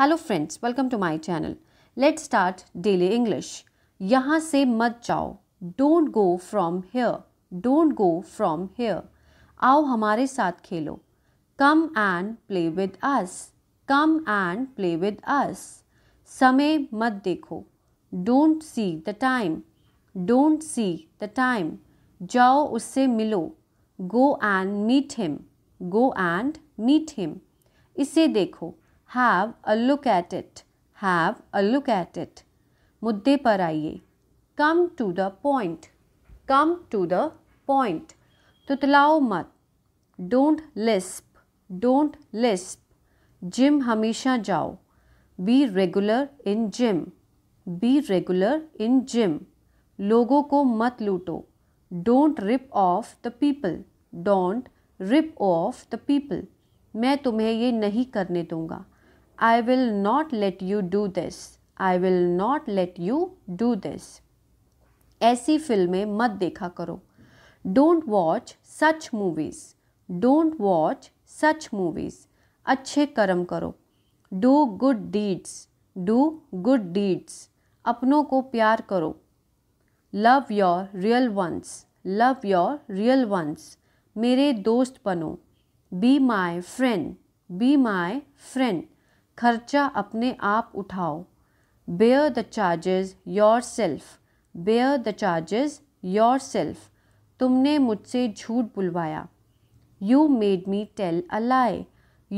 Hello friends welcome to my channel let's start daily English यहाँ से मत जाओ don't go from here don't go from here आओ हमारे साथ खेलो come and play with us come and play with us समय मत देखो don't see the time don't see the time जाओ उससे मिलो go and meet him go and meet him इसे देखो have a look at it have a look at it मुद्दे पर आइए come to the point come to the point तुतलाओ मत don't lisp don't lisp gym हमेशा जाओ be regular in gym be regular in gym लोगों को मत लूटो don't rip off the people don't rip off the people मैं तुम्हें ये नहीं करने दूंगा I will not let you do this I will not let you do this ऐसी फिल्में मत देखा करो don't watch such movies don't watch such movies अच्छे कर्म करो do good deeds do good deeds अपनों को प्यार करो love your real ones love your real ones मेरे दोस्त बनो be my friend be my friend खर्चा अपने आप उठाओ bear the charges yourself bear the charges yourself तुमने मुझसे झूठ बुलवाया you made me tell a lie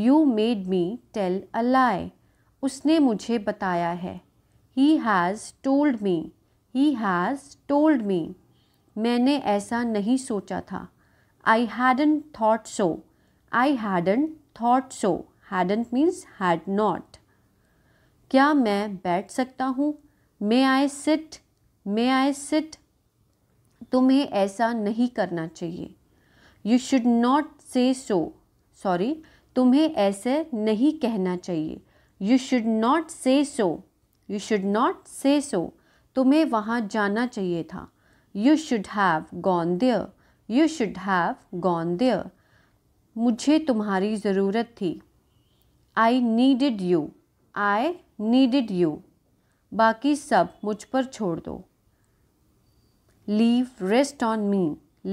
you made me tell a lie उसने मुझे बताया है ही has told me he has told me मैंने ऐसा नहीं सोचा था I hadn't thought so I hadn't thought so hadn't means had not क्या मैं बैठ सकता हूँ मे I sit may I sit तुम्हें ऐसा नहीं करना चाहिए यू शुड नॉट से सो सॉरी तुम्हें ऐसे नहीं कहना चाहिए यू शुड नॉट से सो यू शुड नॉट से सो तुम्हें वहाँ जाना चाहिए था you should have gone there you should have gone there मुझे तुम्हारी ज़रूरत थी I needed you I needed you बाकी सब मुझ पर छोड़ दो leave rest on me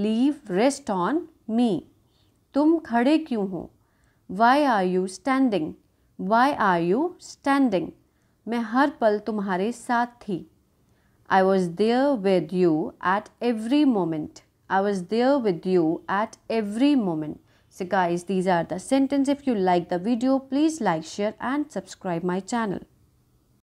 leave rest on me तुम खड़े क्यों हो why are you standing why are you standing मैं हर पल तुम्हारे साथ थी I was there with you at every moment I was there with you at every moment So guys, these are the sentence. If you like the video, please like, share and subscribe my channel.